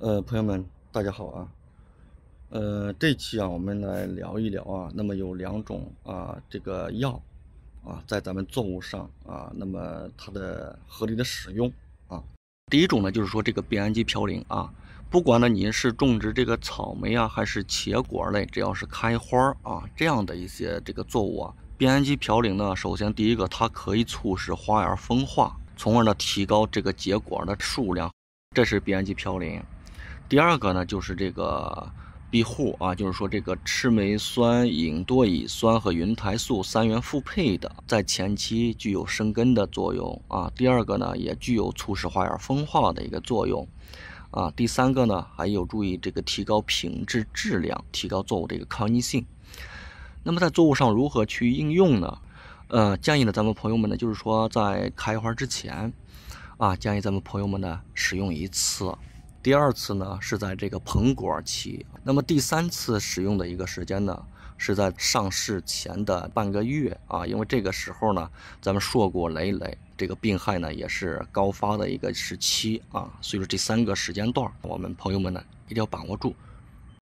呃，朋友们，大家好啊。呃，这期啊，我们来聊一聊啊。那么有两种啊，这个药啊，在咱们作物上啊，那么它的合理的使用啊。第一种呢，就是说这个变氨基嘌呤啊，不管呢您是种植这个草莓啊，还是茄果类，只要是开花啊这样的一些这个作物啊，变氨基嘌呤呢，首先第一个它可以促使花儿分化，从而呢提高这个结果的数量，这是变氨基嘌呤。第二个呢，就是这个庇护啊，就是说这个赤霉酸、隐多乙酸和芸苔素三元复配的，在前期具有生根的作用啊。第二个呢，也具有促使花芽分化的一个作用啊。第三个呢，还有助于这个提高品质质量，提高作物的一个抗逆性。那么在作物上如何去应用呢？呃，建议呢，咱们朋友们呢，就是说在开花之前啊，建议咱们朋友们呢使用一次。第二次呢是在这个膨果期，那么第三次使用的一个时间呢是在上市前的半个月啊，因为这个时候呢，咱们硕果累累，这个病害呢也是高发的一个时期啊，所以说这三个时间段，我们朋友们呢一定要把握住。